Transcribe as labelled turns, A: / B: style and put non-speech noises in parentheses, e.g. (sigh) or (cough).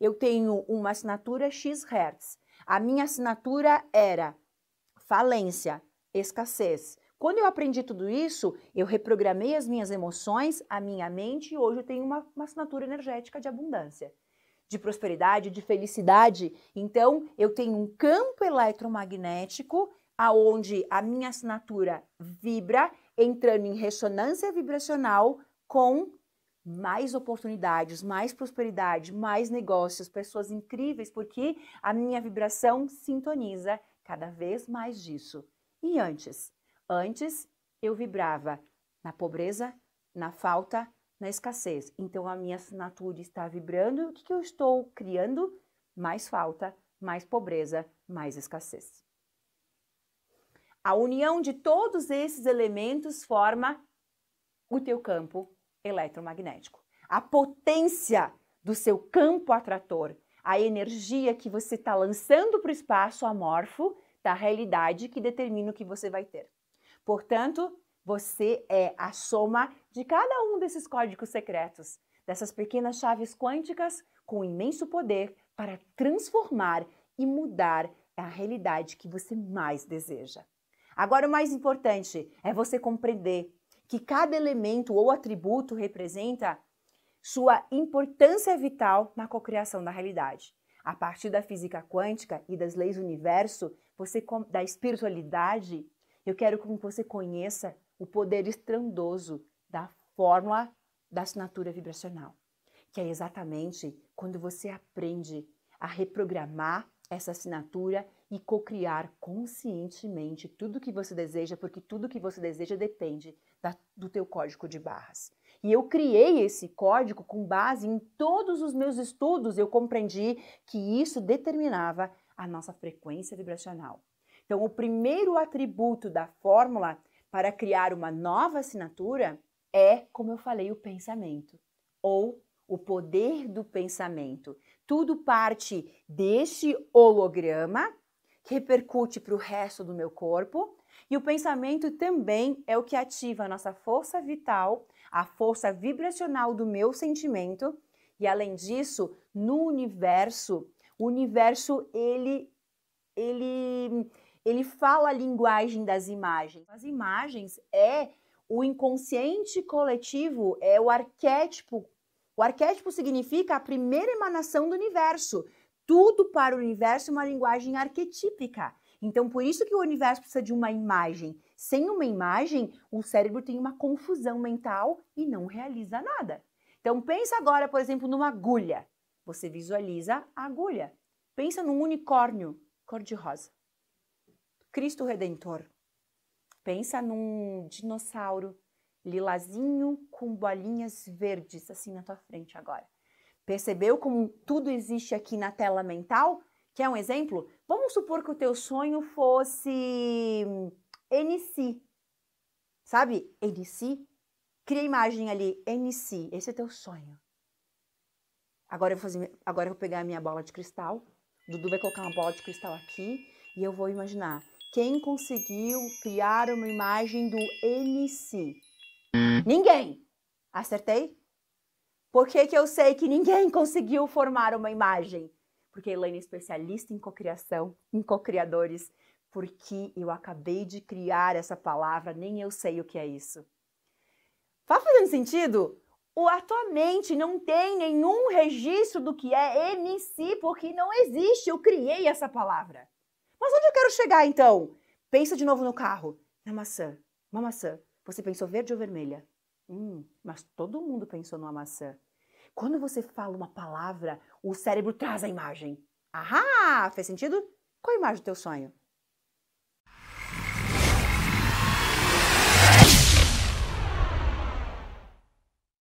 A: eu tenho uma assinatura X Hertz. A minha assinatura era falência, escassez. Quando eu aprendi tudo isso, eu reprogramei as minhas emoções, a minha mente e hoje eu tenho uma, uma assinatura energética de abundância, de prosperidade, de felicidade. Então, eu tenho um campo eletromagnético aonde a minha assinatura vibra entrando em ressonância vibracional com mais oportunidades, mais prosperidade, mais negócios, pessoas incríveis, porque a minha vibração sintoniza cada vez mais disso. E antes? Antes eu vibrava na pobreza, na falta, na escassez. Então a minha assinatura está vibrando. O que, que eu estou criando? Mais falta, mais pobreza, mais escassez. A união de todos esses elementos forma o teu campo eletromagnético. A potência do seu campo atrator, a energia que você está lançando para o espaço amorfo da tá realidade que determina o que você vai ter. Portanto, você é a soma de cada um desses códigos secretos, dessas pequenas chaves quânticas com imenso poder para transformar e mudar a realidade que você mais deseja. Agora, o mais importante é você compreender que cada elemento ou atributo representa sua importância vital na cocriação da realidade. A partir da física quântica e das leis do universo, você da espiritualidade, eu quero que você conheça o poder estrondoso da fórmula da assinatura vibracional, que é exatamente quando você aprende a reprogramar essa assinatura e cocriar conscientemente tudo que você deseja, porque tudo que você deseja depende da, do teu código de barras. E eu criei esse código com base em todos os meus estudos, eu compreendi que isso determinava a nossa frequência vibracional. Então, o primeiro atributo da fórmula para criar uma nova assinatura é, como eu falei, o pensamento ou o poder do pensamento. Tudo parte deste holograma, que repercute para o resto do meu corpo, e o pensamento também é o que ativa a nossa força vital, a força vibracional do meu sentimento, e além disso, no universo, o universo ele ele ele fala a linguagem das imagens. As imagens é o inconsciente coletivo, é o arquétipo o arquétipo significa a primeira emanação do universo. Tudo para o universo é uma linguagem arquetípica. Então, por isso que o universo precisa de uma imagem. Sem uma imagem, o cérebro tem uma confusão mental e não realiza nada. Então, pensa agora, por exemplo, numa agulha. Você visualiza a agulha. Pensa num unicórnio cor-de-rosa. Cristo Redentor. Pensa num dinossauro lilazinho com bolinhas verdes assim na tua frente agora. Percebeu como tudo existe aqui na tela mental? Quer um exemplo? Vamos supor que o teu sonho fosse hum, NC. Sabe? NC. Cria a imagem ali, NC. Esse é teu sonho. Agora eu, vou fazer, agora eu vou pegar a minha bola de cristal. Dudu vai colocar uma bola de cristal aqui e eu vou imaginar quem conseguiu criar uma imagem do NC. Uhum. Ninguém. Acertei? Por que, que eu sei que ninguém (laughs) conseguiu formar uma imagem? Porque a Elaine é especialista em cocriação, em cocriadores, porque eu acabei de criar essa palavra, nem eu sei o que é isso. Tá fazendo sentido? O, a tua mente não tem nenhum registro do que é MC, porque não existe, eu criei essa palavra. Mas onde eu quero chegar então? Pensa de novo no carro, na maçã, uma maçã. Você pensou verde ou vermelha? Hum, mas todo mundo pensou numa maçã. Quando você fala uma palavra, o cérebro traz a imagem. Ahá! Fez sentido? Qual a imagem do teu sonho?